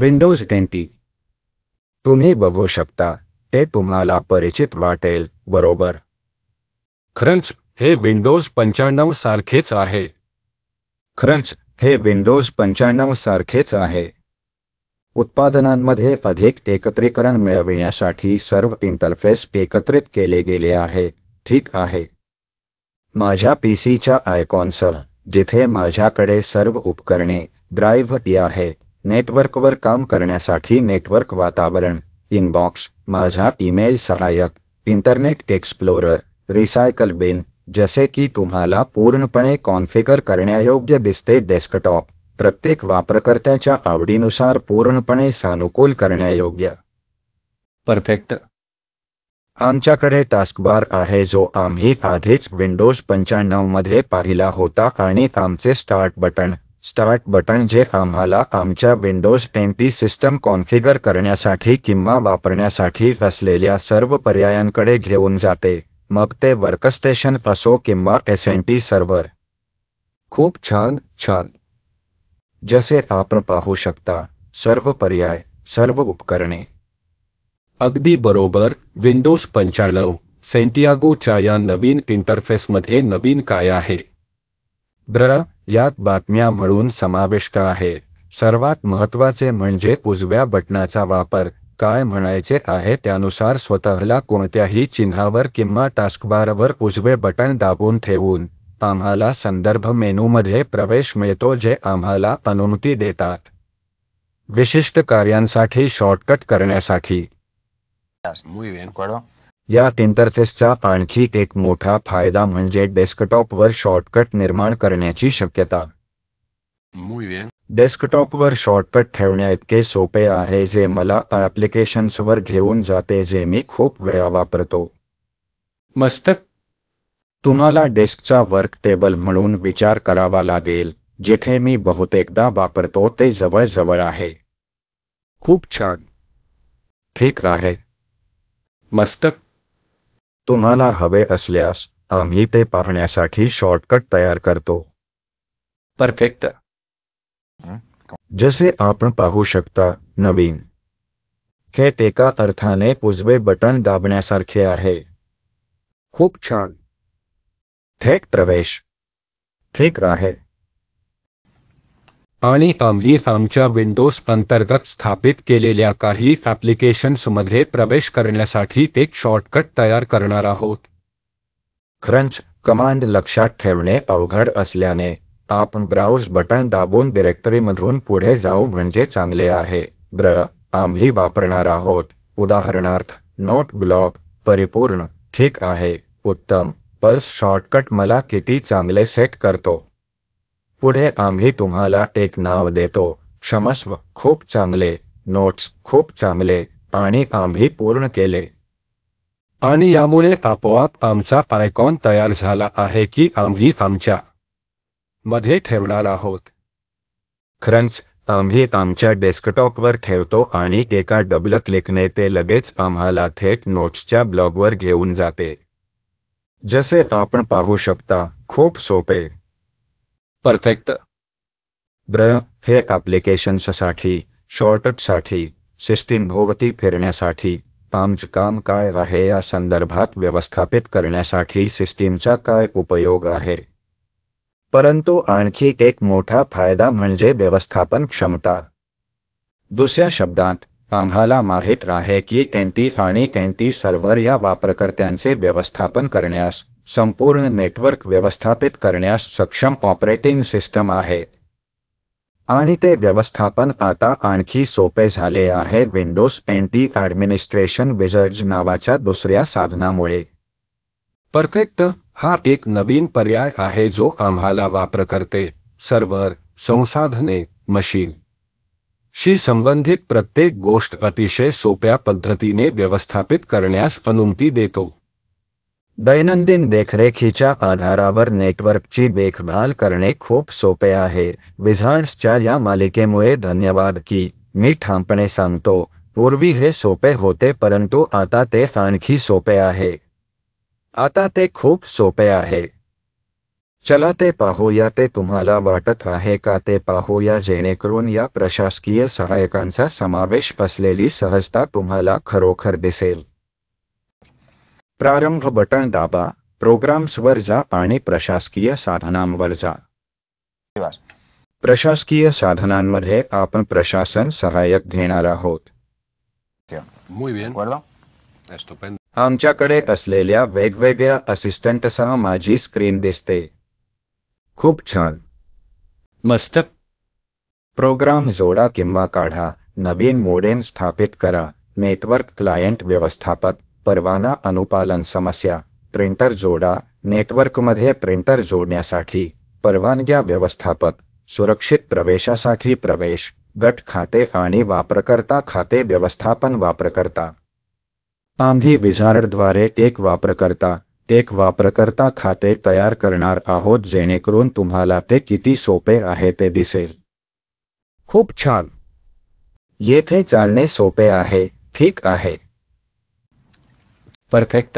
Windows टेंटी तुम्ही बघू शकता ते तुम्हाला परिचित वाटेल बरोबर खरंच हे विंडोज पंच्याण्णव सारखेच आहे खरंच हे विंडोज पंच्याण्णव सारखेच आहे उत्पादनांमध्ये अधिक एकत्रीकरण मिळविण्यासाठी सर्व इंटरफेस एकत्रित केले गेले आहे ठीक आहे माझ्या पीसीच्या आयकॉनसह जिथे माझ्याकडे सर्व उपकरणे ड्राईव्ह ती आहेत नेटवर्कवर काम करण्यासाठी नेटवर्क वातावरण इनबॉक्स माझा ईमेल सहाय्यक इंटरनेट एक्सप्लोरर रिसायकल बिन जसे की तुम्हाला पूर्णपणे कॉन्फिगर करण्यायोग्य दिसते डेस्कटॉप प्रत्येक वापरकर्त्याच्या आवडीनुसार पूर्णपणे सानुकूल करण्यायोग्य परफेक्ट आमच्याकडे टास्कबार आहे जो आम्ही आधीच विंडोज पंच्याण्णव मध्ये पाहिला होता आणि आमचे स्टार्ट बटन स्टार्ट बटन जे आम्हाला आमच्या विंडोज टेन सिस्टम कॉन्फिगर करण्यासाठी किंवा वापरण्यासाठी असलेल्या सर्व पर्यायांकडे घेऊन जाते मग ते वर्कस्टेशन असो किंवा एस एन पी सर्व्हर खूप छान छान जसे आपण पाहू शकता सर्व पर्याय सर्व उपकरणे अगदी बरोबर विंडोज पंचाण्णव सेंटियागोच्या या नवीन इंटरफेसमध्ये नवीन काय आहे द्र यात बातम्या म्हणून समाविष्ट आहे सर्वात महत्वाचे म्हणजे उजव्या बटणाचा वापर काय म्हणायचे आहे त्यानुसार स्वतःला कोणत्याही चिन्हावर किंवा टास्कबारवर उजवे बटण दाबून ठेवून आम्हाला संदर्भ मेनूमध्ये प्रवेश मिळतो जे आम्हाला अनुमती देतात विशिष्ट कार्यांसाठी शॉर्टकट करण्यासाठी या इंटरफेसचा आणखी एक मोठा फायदा म्हणजे डेस्कटॉपवर शॉर्टकट निर्माण करण्याची शक्यता डेस्कटॉपवर शॉर्टकट ठेवण्या इतके सोपे आहे जे मला ॲप्लिकेशन्सवर घेऊन जाते जे मी खूप वेळा वापरतो मस्तक तुम्हाला डेस्कचा वर्क टेबल म्हणून विचार करावा लागेल जिथे मी बहुतेकदा वापरतो ते जवळ आहे खूप छान ठीक आहे मस्तक तुम्हाला हवे असल्यास आम्ही ते पाहण्यासाठी शॉर्टकट तयार करतो परफेक्ट जसे आपण पाहू शकता नवीन हे एका अर्थाने उजवे बटन दाबण्यासारखे आहे खूप छान थेट प्रवेश ठीक आहे आणि आम्ही आमच्या विंडोज अंतर्गत स्थापित केलेल्या काही ॲप्लिकेशन्समध्ये प्रवेश करण्यासाठी ते शॉर्टकट तयार करणार आहोत क्रंच कमांड लक्षात ठेवणे अवघड असल्याने आपण ब्राउज बटन दाबून डिरेक्टरीमधून पुढे जाऊ म्हणजे चांगले आहे ब्र आम्ही वापरणार आहोत उदाहरणार्थ नोट ब्लॉक परिपूर्ण ठीक आहे उत्तम पल्स शॉर्टकट मला किती चांगले सेट करतो पुढे आम्ही तुम्हाला एक नाव देतो क्षमस्व खूप चांगले नोट्स खूप चांगले आणि आम्ही पूर्ण केले आणि यामुळे आपोआप आमचा आयकॉन तयार झाला आहे की आम्ही आमच्या मध्ये ठेवणार आहोत खरंच आम्ही आमच्या डेस्कटॉपवर ठेवतो आणि एका डबल क्लिकने ते लगेच आम्हाला थेट नोट्सच्या ब्लॉगवर घेऊन जाते जसे आपण पाहू शकता खूप सोपे परफेक्ट ब्र हे ॲप्लिकेशन्ससाठी सिस्टीम सिस्टीमभोवती फिरण्यासाठी आमचं काम काय आहे या संदर्भात व्यवस्थापित करण्यासाठी सिस्टीमचा काय उपयोग आहे परंतु आणखी एक मोठा फायदा म्हणजे व्यवस्थापन क्षमता दुसऱ्या शब्दात आम्हाला माहीत आहे की त्यांती आणि त्यांती सर्व्हर या वापरकर्त्यांचे व्यवस्थापन करण्यास संपूर्ण नेटवर्क व्यवस्थापित करण्यास सक्षम ऑपरेटिंग सिस्टम आहे आणि ते व्यवस्थापन आता आणखी सोपे झाले आहे विंडोज एंटी ऍडमिनिस्ट्रेशन विजर्ज नावाच्या दुसऱ्या साधनामुळे परफेक्ट हा एक नवीन पर्याय आहे जो आम्हाला करते सर्व्हर संसाधने मशीन शी संबंधित प्रत्येक गोष्ट अतिशय सोप्या पद्धतीने व्यवस्थापित करण्यास अनुमती देतो दैनंदिन देखरेखीच्या आधारावर नेटवर्कची देखभाल करणे खूप सोपे आहे विझार्ड्सच्या या मालिकेमुळे धन्यवाद की मी ठामपणे सांगतो पूर्वी हे सोपे होते परंतु आता ते आणखी सोपे आहे आता ते खूप सोपे आहे चला ते पाहूया ते तुम्हाला वाटत आहे का ते पाहूया जेणेकरून या प्रशासकीय सहायकांचा समावेश असलेली सहजता तुम्हाला खरोखर दिसेल प्रारंभ बटन दाबा प्रोग्राम्स वर जा आणि प्रशासकीय साधनांवर जा प्रशासकीय साधनांमध्ये आपण प्रशासन सहाय्यक घेणार आहोत आमच्याकडे असलेल्या वेगवेगळ्या असिस्टंटसह माझी स्क्रीन दिसते खूप छान मस्तक प्रोग्राम जोडा किंवा काढा नवीन मोडेम स्थापित करा नेटवर्क क्लायंट व्यवस्थापक परवाना अनुपालन समस्या प्रिंटर जोडा नेटवर्कमध्ये प्रिंटर जोडण्यासाठी परवानग्या व्यवस्थापक सुरक्षित प्रवेशासाठी प्रवेश गट खाते आणि वापरकर्ता खाते व्यवस्थापन वापरकर्ता आम्ही विझारद्वारे एक वापरकर्ता एक वापरकर्ता खाते तयार करणार आहोत जेणेकरून तुम्हाला ते किती सोपे आहे ते दिसेल खूप छान येथे चालणे सोपे आहे ठीक आहे परफेक्ट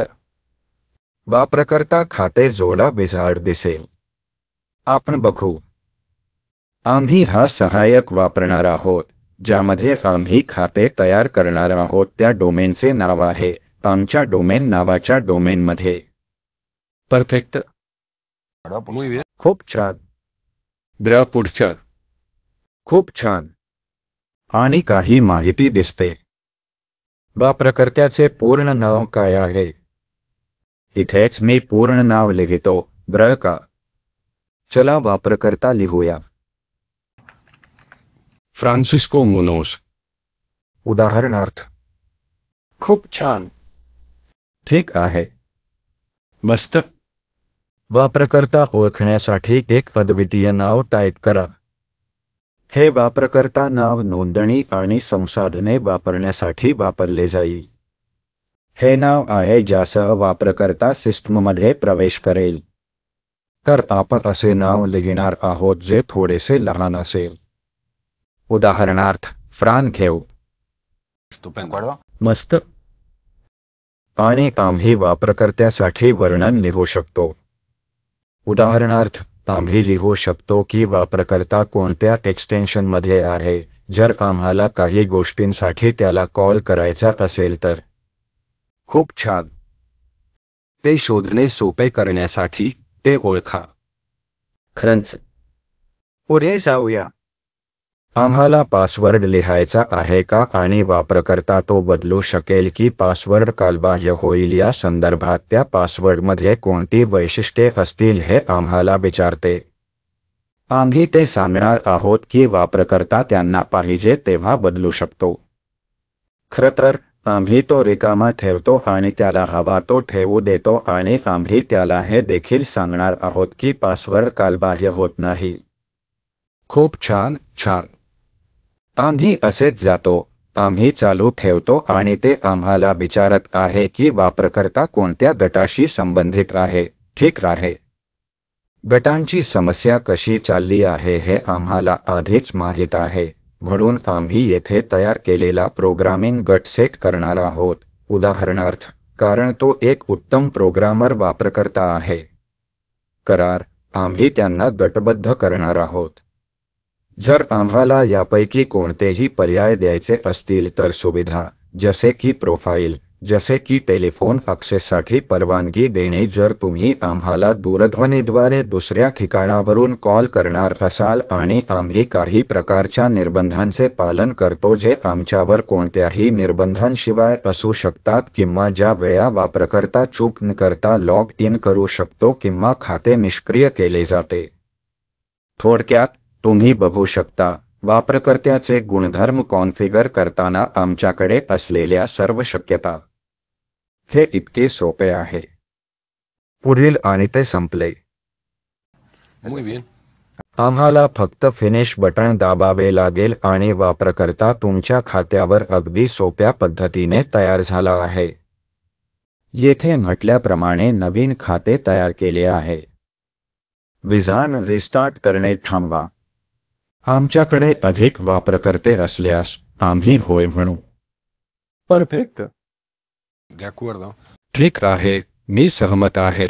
વાપરકર્તા खाते जोडा बिझाड दिसेल आपण बघू आम्ही हा सहाय्यक वापरणार आहोत ज्यामध्ये आम्ही खाते तयार करणार आहोत त्या डोमेनचे नाव आहे आमच्या डोमेन नावाच्या मध्ये परफेक्ट खूप छान पुढच्या खूप छान आणि काही माहिती दिसते बा पूर्ण नाव काय आहे इथेच मी पूर्ण नाव लिहितो ब्र का चला वापरकर्ता लिहूया फ्रान्सिस्को मुनोस उदाहरणार्थ खूप छान ठीक आहे मस्त वापरकर्ता ओळखण्यासाठी एक पदवितीय नाव टाईप करा हे वापरकर्ता नाव नोंदणी आणि संसाधने वापरण्यासाठी वापरले जाईल हे नाव आहे ज्यासह वापरकर्ता सिस्टममध्ये प्रवेश करेल तर आपण असे नाव लिहिणार आहोत जे थोडेसे लहान असेल उदाहरणार्थ फ्रान घेऊ मस्त आणि आम्ही वापरकर्त्यासाठी वर्णन लिहू शकतो उदाहरणार्थ तांभी लिहू शकतो की वापरकर्ता कोणत्या मध्ये आहे जर आम्हाला काही गोष्टींसाठी त्याला कॉल करायचा असेल तर खूप छान ते शोधणे सोपे करण्यासाठी ते ओळखा खरंच पुढे जाऊया आम्हाला पासवर्ड लिहायचा आहे का आणि वापरकर्ता तो बदलू शकेल की पासवर्ड कालबाह्य होईल या संदर्भात त्या पासवर्डमध्ये कोणती वैशिष्ट्ये असतील हे आम्हाला विचारते आम्ही ते सांगणार आहोत की वापरकर्ता त्यांना पाहिजे तेव्हा बदलू शकतो खर तर आम्ही तो रिकामा ठेवतो आणि त्याला हवा तो ठेवू देतो आणि आम्ही त्याला हे देखील सांगणार आहोत की पासवर्ड कालबाह्य होत नाही खूप छान छान आम्ही असेच जातो आम्ही चालू ठेवतो आणि ते आम्हाला विचारत आहे की वापरकर्ता कोणत्या गटाशी संबंधित आहे ठीक आहे गटांची समस्या कशी चालली आहे हे आम्हाला आधीच माहीत आहे म्हणून आम्ही येथे तयार केलेला प्रोग्रामिंग गट सेट करणार आहोत उदाहरणार्थ कारण तो एक उत्तम प्रोग्रामर वापरकर्ता आहे करार आम्ही त्यांना गटबद्ध करणार आहोत जर आम्हाला यापैकी कोणतेही पर्याय द्यायचे असतील तर सुविधा जसे की प्रोफाईल जसे की टेलिफोन अक्षेसाठी परवानगी देणे जर तुम्ही आम्हाला दूरध्वनीद्वारे दुसऱ्या ठिकाणावरून कॉल करणार असाल आणि आम्ही काही प्रकारच्या निर्बंधांचे पालन करतो जे आमच्यावर कोणत्याही निर्बंधांशिवाय असू शकतात किंवा ज्या वेळा वापरकर्ता चूक न करता लॉग इन करू शकतो किंवा खाते निष्क्रिय केले जाते थोडक्यात तुम्ही बघू शकता वापरकर्त्याचे गुणधर्म कॉन्फिगर करताना आमच्याकडे असलेल्या सर्व शक्यता हे इतके सोपे आहे पुढील आणि ते संपले आम्हाला फक्त फिनिश बटन दाबावे लागेल आणि वापरकर्ता तुमच्या खात्यावर अगदी सोप्या पद्धतीने तयार झाला आहे येथे म्हटल्याप्रमाणे नवीन खाते तयार केले आहे विजान रिस्टार्ट करणे थांबवा आमच्याकडे अधिक वापरकर्ते असल्यास आम्ही होय म्हणू परफेक्ट ठीक आहे मी सहमत आहे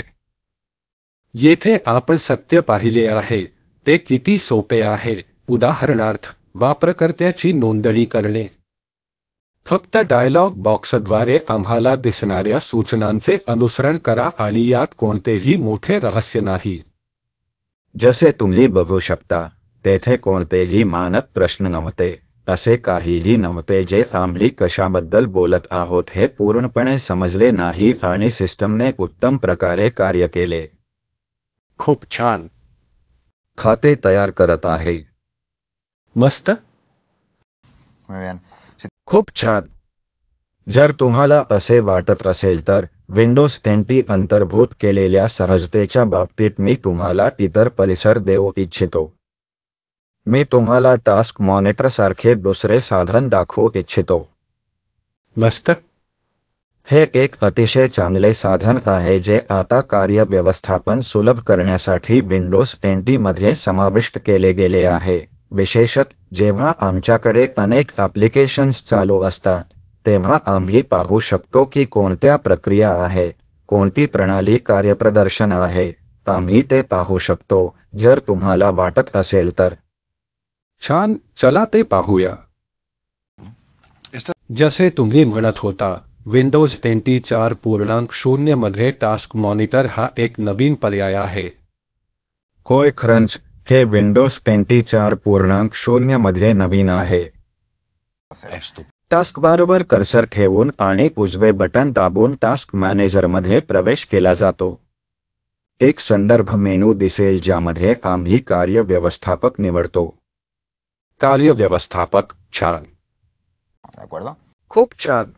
येथे आपण सत्य पाहिले आहे ते किती सोपे आहे उदाहरणार्थ वापरकर्त्याची नोंदणी करणे फक्त डायलॉग बॉक्सद्वारे आम्हाला दिसणाऱ्या सूचनांचे अनुसरण करा आणि यात कोणतेही मोठे रहस्य नाही जसे तुम्ही बघू शकता तेथे कोणतेही मानक प्रश्न नव्हते असे काहीही नव्हते जे आम्ही कशाबद्दल बोलत आहोत हे पूर्णपणे समजले नाही आणि सिस्टमने उत्तम प्रकारे कार्य केले खूप छान खाते तयार करत आहे मस्त खूप छान जर तुम्हाला असे वाटत असेल तर विंडोज टेनटी अंतर्भूत केलेल्या सहजतेच्या बाबतीत मी तुम्हाला इतर परिसर देऊ इच्छितो मी तुम्हाला टास्क मॉनिटर सारखे दुसरे साधन दाखवू इच्छितो मस्त हे एक अतिशय चांगले साधन आहे जे आता कार्य व्यवस्थापन सुलभ करण्यासाठी विंडोज एनटी मध्ये समाविष्ट केले गेले आहे विशेषत जेव्हा आमच्याकडे अनेक ऍप्लिकेशन्स चालू असतात तेव्हा आम्ही पाहू शकतो की कोणत्या प्रक्रिया आहे कोणती प्रणाली कार्यप्रदर्शन आहे आम्ही ते पाहू शकतो जर तुम्हाला वाटत असेल तर छान चलाते पाहुया जसे तुम्ही म्हणत होता विंडोज टेंटी चार पूर्णांक शून्य मध्ये टास्क मॉनिटर हा एक नवीन पर्याय आहे होय खरंच हे विंडोज टेंटी चार पूर्णांक शून्य मध्ये नवीन आहे टास्क बारोबर कर्सर ठेवून आणि उजवे बटन दाबून टास्क मॅनेजरमध्ये प्रवेश केला जातो एक संदर्भ मेनू दिसेल ज्यामध्ये आम्ही कार्य व्यवस्थापक निवडतो कार्य व्यवस्थापक छान खूप छान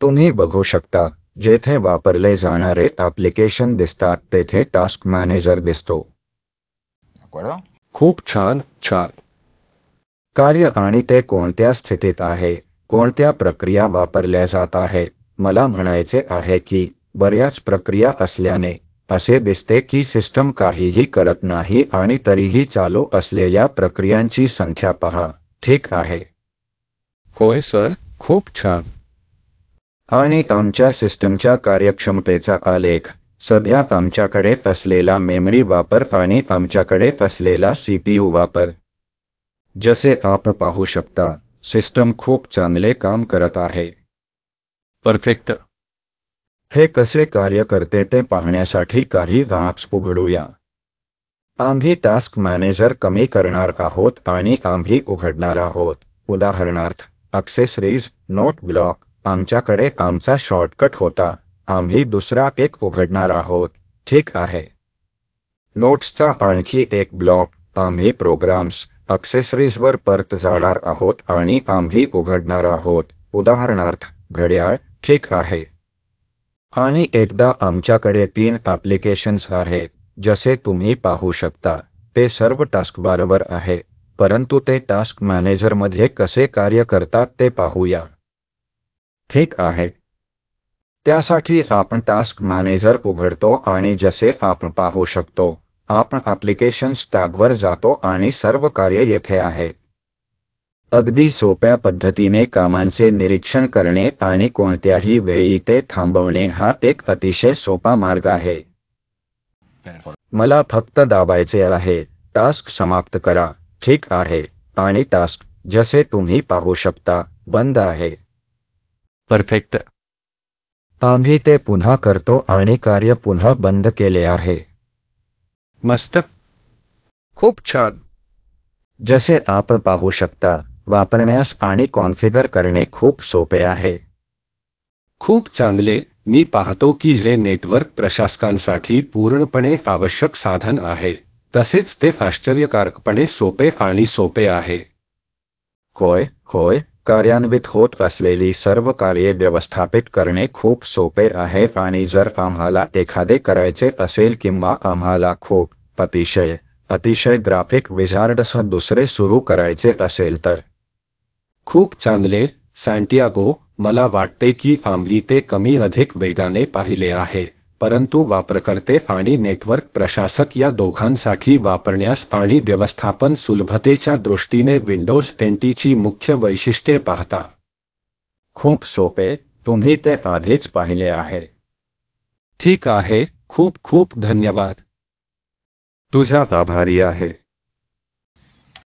तुम्ही बघू शकता जेथे वापरले जाणारे ऍप्लिकेशन दिसतात तेथे टास्क मॅनेजर दिसतो खूप छान छान कार्य आणि ते कोणत्या स्थितीत आहे कोणत्या प्रक्रिया वापरल्या जात आहेत मला म्हणायचे आहे की बऱ्याच प्रक्रिया असल्याने असे दिसते की सिस्टम काहीही करत नाही आणि तरीही चालू असलेल्या प्रक्रियांची संख्या पहा ठीक आहे होय सर खूप छान आणि आमच्या सिस्टमच्या कार्यक्षमतेचा आलेख सध्या आमच्याकडे असलेला मेमरी वापर आणि आमच्याकडे असलेला सीपीयू वापर जसे आपण पाहू शकता सिस्टम खूप चांगले काम करत आहे परफेक्ट हे कसे कार्य करते ते पाहण्यासाठी काही व्हॅप्स उघडूया आम्ही टास्क मॅनेजर कमी करणार आहोत आणि आम्ही उघडणार आहोत उदाहरणार्थ अक्सेसरीज नोट ब्लॉक आमच्याकडे आमचा शॉर्टकट होता आम्ही दुसरा एक उघडणार आहोत ठीक आहे नोट्सचा आणखी एक ब्लॉक आम्ही प्रोग्राम्स अक्सेसरीजवर परत जाणार आहोत आणि आम्ही उघडणार आहोत उदाहरणार्थ घड्याळ ठीक आहे आणि एकदा आमच्याकडे तीन ॲप्लिकेशन्स आहेत जसे तुम्ही पाहू शकता ते सर्व टास्कबारवर आहे परंतु ते टास्क मॅनेजरमध्ये कसे कार्य करतात ते पाहूया ठीक आहे त्यासाठी आपण टास्क मॅनेजर उघडतो आणि जसे आपण पाहू शकतो आपण ॲप्लिकेशन्स टॅबवर जातो आणि सर्व कार्य येथे आहेत अगदी सोप्या पद्धतीने कामांचे निरीक्षण करणे आणि कोणत्याही वेळी ते थांबवणे हा एक अतिशय सोपा मार्ग आहे मला फक्त दाबायचे आहे टास्क समाप्त करा ठीक आहे आणि टास्क जसे तुम्ही पाहू शकता बंद आहे परफेक्ट आम्ही ते पुन्हा करतो आणि कार्य पुन्हा बंद केले आहे मस्त खूप छान जसे आपण पाहू शकता वापरण्यास आणि कॉन्फिगर करणे खूप सोपे आहे खूप चांगले मी पाहतो की हे नेटवर्क प्रशासकांसाठी पूर्णपणे आवश्यक साधन आहे तसेच ते आश्चर्यकारकपणे सोपे आणि सोपे आहे होय होय कार्यान्वित होत असलेली सर्व कार्ये व्यवस्थापित करणे खूप सोपे आहे आणि जर आम्हाला एखादे करायचे असेल किंवा आम्हाला खूप अतिशय अतिशय ग्राफिक विझार्डसह दुसरे सुरू करायचे असेल तर खूप चांगले सँटियागो मला वाटते की फॅमिली ते कमी अधिक वेगाने पाहिले आहे परंतु वापरकर्ते आणि नेटवर्क प्रशासक या दोघांसाठी वापरण्यास पाणी व्यवस्थापन सुलभतेच्या दृष्टीने विंडोज टेंटीची मुख्य वैशिष्ट्ये पाहता खूप सोपे तुम्ही ते आधीच पाहिले आहे ठीक आहे खूप खूप धन्यवाद तुझ्या आभारी आहे